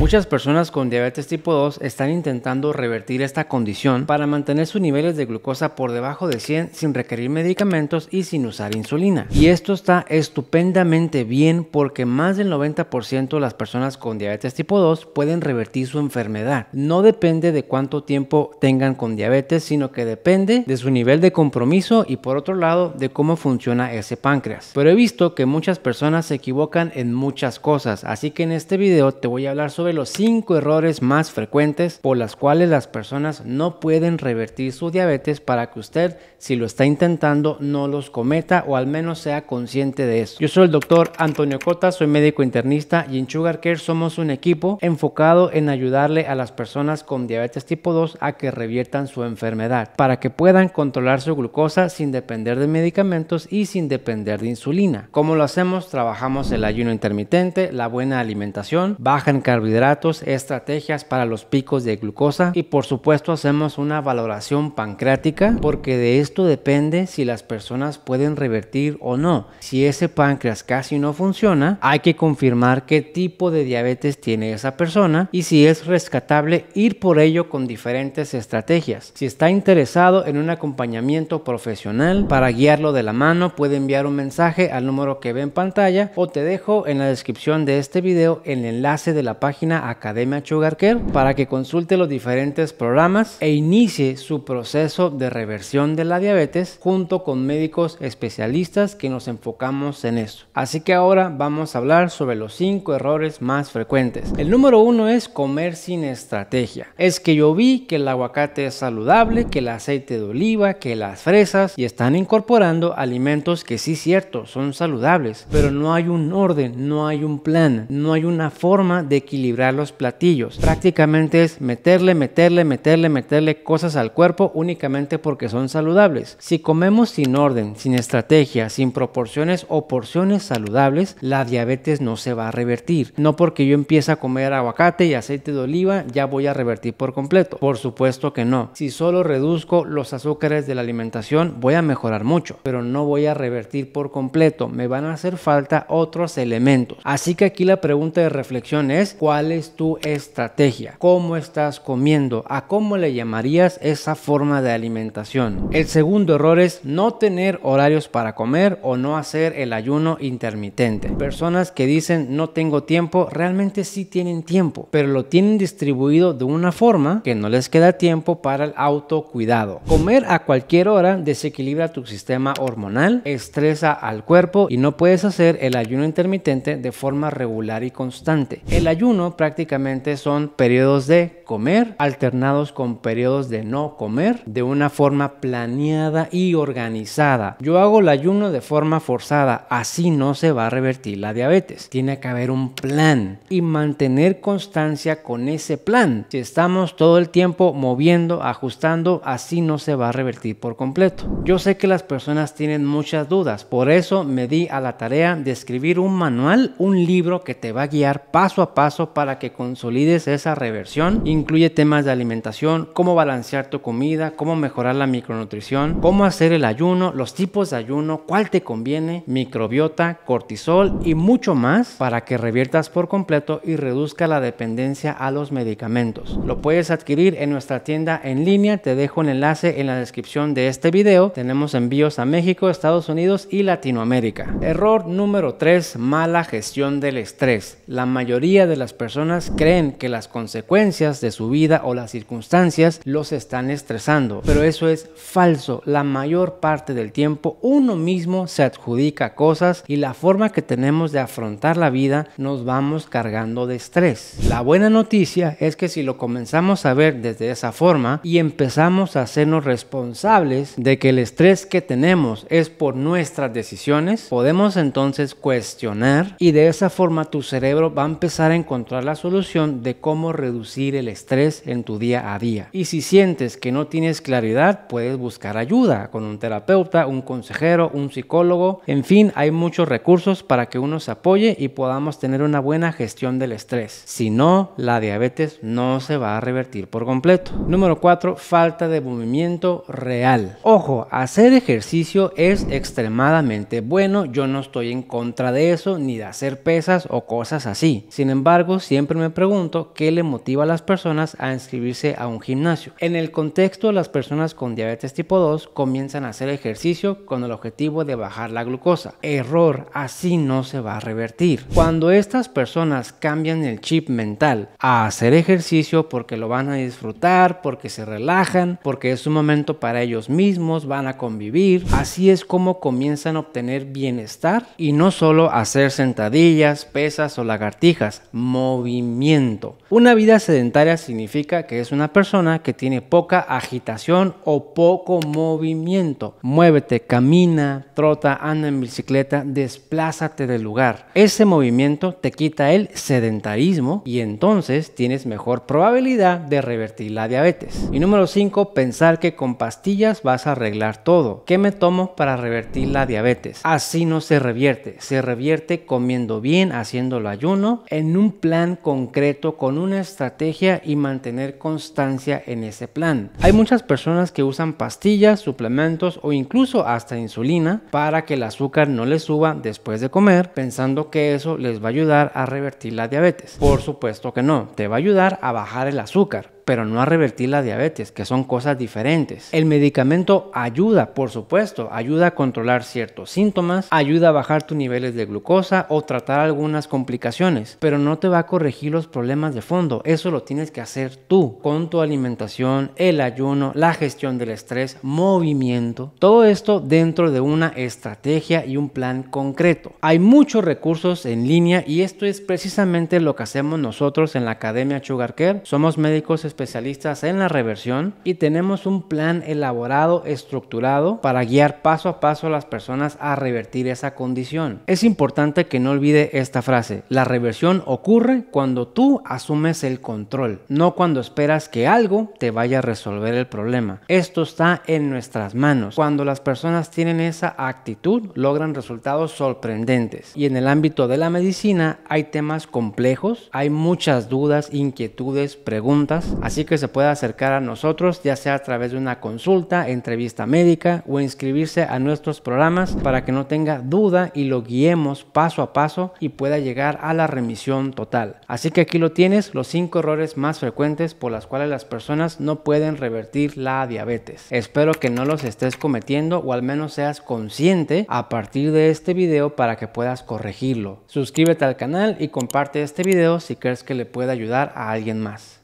Muchas personas con diabetes tipo 2 están intentando revertir esta condición para mantener sus niveles de glucosa por debajo de 100 sin requerir medicamentos y sin usar insulina. Y esto está estupendamente bien porque más del 90% de las personas con diabetes tipo 2 pueden revertir su enfermedad. No depende de cuánto tiempo tengan con diabetes, sino que depende de su nivel de compromiso y por otro lado de cómo funciona ese páncreas. Pero he visto que muchas personas se equivocan en muchas cosas, así que en este video te voy a hablar sobre los cinco errores más frecuentes por las cuales las personas no pueden revertir su diabetes para que usted, si lo está intentando, no los cometa o al menos sea consciente de eso. Yo soy el doctor Antonio Cota, soy médico internista y en Sugar Care somos un equipo enfocado en ayudarle a las personas con diabetes tipo 2 a que reviertan su enfermedad para que puedan controlar su glucosa sin depender de medicamentos y sin depender de insulina. ¿Cómo lo hacemos? Trabajamos el ayuno intermitente, la buena alimentación, baja en carbohidratos, estrategias para los picos de glucosa y por supuesto hacemos una valoración pancreática porque de esto depende si las personas pueden revertir o no. Si ese páncreas casi no funciona, hay que confirmar qué tipo de diabetes tiene esa persona y si es rescatable ir por ello con diferentes estrategias. Si está interesado en un acompañamiento profesional para guiarlo de la mano, puede enviar un mensaje al número que ve en pantalla o te dejo en la descripción de este video el enlace de la página Academia Care para que consulte los diferentes programas e inicie su proceso de reversión de la diabetes junto con médicos especialistas que nos enfocamos en eso. Así que ahora vamos a hablar sobre los 5 errores más frecuentes. El número 1 es comer sin estrategia. Es que yo vi que el aguacate es saludable, que el aceite de oliva, que las fresas y están incorporando alimentos que sí cierto, son saludables, pero no hay un orden, no hay un plan, no hay una forma de equilibrar los platillos. Prácticamente es meterle, meterle, meterle, meterle cosas al cuerpo únicamente porque son saludables. Si comemos sin orden, sin estrategia, sin proporciones o porciones saludables, la diabetes no se va a revertir. No porque yo empiece a comer aguacate y aceite de oliva ya voy a revertir por completo. Por supuesto que no. Si solo reduzco los azúcares de la alimentación, voy a mejorar mucho, pero no voy a revertir por completo. Me van a hacer falta otros elementos. Así que aquí la pregunta de reflexión es, ¿cuál es tu estrategia? ¿Cómo estás comiendo? ¿A cómo le llamarías esa forma de alimentación? El segundo error es no tener horarios para comer o no hacer el ayuno intermitente. Personas que dicen no tengo tiempo, realmente sí tienen tiempo, pero lo tienen distribuido de una forma que no les queda tiempo para el autocuidado. Comer a cualquier hora desequilibra tu sistema hormonal, estresa al cuerpo y no puedes hacer el ayuno intermitente de forma regular y constante. El ayuno prácticamente son periodos de comer alternados con periodos de no comer de una forma planeada y organizada. Yo hago el ayuno de forma forzada, así no se va a revertir la diabetes. Tiene que haber un plan y mantener constancia con ese plan. Si estamos todo el tiempo moviendo, ajustando, así no se va a revertir por completo. Yo sé que las personas tienen muchas dudas, por eso me di a la tarea de escribir un manual, un libro que te va a guiar paso a paso para que consolides esa reversión. Incluye temas de alimentación, cómo balancear tu comida, cómo mejorar la micronutrición, cómo hacer el ayuno, los tipos de ayuno, cuál te conviene, microbiota, cortisol y mucho más para que reviertas por completo y reduzca la dependencia a los medicamentos. Lo puedes adquirir en nuestra tienda en línea, te dejo un enlace en la descripción de este video. Tenemos envíos a México, Estados Unidos y Latinoamérica. Error número 3, mala gestión del estrés. La mayoría de las personas personas creen que las consecuencias de su vida o las circunstancias los están estresando, pero eso es falso. La mayor parte del tiempo uno mismo se adjudica cosas y la forma que tenemos de afrontar la vida nos vamos cargando de estrés. La buena noticia es que si lo comenzamos a ver desde esa forma y empezamos a hacernos responsables de que el estrés que tenemos es por nuestras decisiones, podemos entonces cuestionar y de esa forma tu cerebro va a empezar a encontrar la solución de cómo reducir el estrés en tu día a día. Y si sientes que no tienes claridad, puedes buscar ayuda con un terapeuta, un consejero, un psicólogo. En fin, hay muchos recursos para que uno se apoye y podamos tener una buena gestión del estrés. Si no, la diabetes no se va a revertir por completo. Número 4. Falta de movimiento real. Ojo, hacer ejercicio es extremadamente bueno. Yo no estoy en contra de eso ni de hacer pesas o cosas así. Sin embargo, siempre me pregunto qué le motiva a las personas a inscribirse a un gimnasio. En el contexto, las personas con diabetes tipo 2 comienzan a hacer ejercicio con el objetivo de bajar la glucosa. Error, así no se va a revertir. Cuando estas personas cambian el chip mental a hacer ejercicio porque lo van a disfrutar, porque se relajan, porque es un momento para ellos mismos, van a convivir, así es como comienzan a obtener bienestar y no solo hacer sentadillas, pesas o lagartijas, movimiento. Una vida sedentaria significa que es una persona que tiene poca agitación o poco movimiento. Muévete, camina, trota, anda en bicicleta, desplázate del lugar. Ese movimiento te quita el sedentarismo y entonces tienes mejor probabilidad de revertir la diabetes. Y número 5, pensar que con pastillas vas a arreglar todo. ¿Qué me tomo para revertir la diabetes? Así no se revierte. Se revierte comiendo bien, haciendo haciéndolo ayuno, en un plan concreto con una estrategia y mantener constancia en ese plan. Hay muchas personas que usan pastillas, suplementos o incluso hasta insulina para que el azúcar no les suba después de comer pensando que eso les va a ayudar a revertir la diabetes. Por supuesto que no, te va a ayudar a bajar el azúcar, pero no a revertir la diabetes, que son cosas diferentes. El medicamento ayuda, por supuesto, ayuda a controlar ciertos síntomas, ayuda a bajar tus niveles de glucosa o tratar algunas complicaciones, pero no te va a corregir los problemas de fondo. Eso lo tienes que hacer tú, con tu alimentación, el ayuno, la gestión del estrés, movimiento, todo esto dentro de una estrategia y un plan concreto. Hay muchos recursos en línea y esto es precisamente lo que hacemos nosotros en la Academia Sugar Care. Somos médicos especialistas en la reversión y tenemos un plan elaborado, estructurado para guiar paso a paso a las personas a revertir esa condición. Es importante que no olvide esta frase, la reversión ocurre cuando tú asumes el control, no cuando esperas que algo te vaya a resolver el problema. Esto está en nuestras manos. Cuando las personas tienen esa actitud, logran resultados sorprendentes. Y en el ámbito de la medicina hay temas complejos, hay muchas dudas, inquietudes, preguntas. Así que se puede acercar a nosotros, ya sea a través de una consulta, entrevista médica o inscribirse a nuestros programas para que no tenga duda y lo guiemos paso a paso y pueda llegar a la remisión total. Así que aquí lo tienes, los 5 errores más frecuentes por las cuales las personas no pueden revertir la diabetes. Espero que no los estés cometiendo o al menos seas consciente a partir de este video para que puedas corregirlo. Suscríbete al canal y comparte este video si crees que le puede ayudar a alguien más.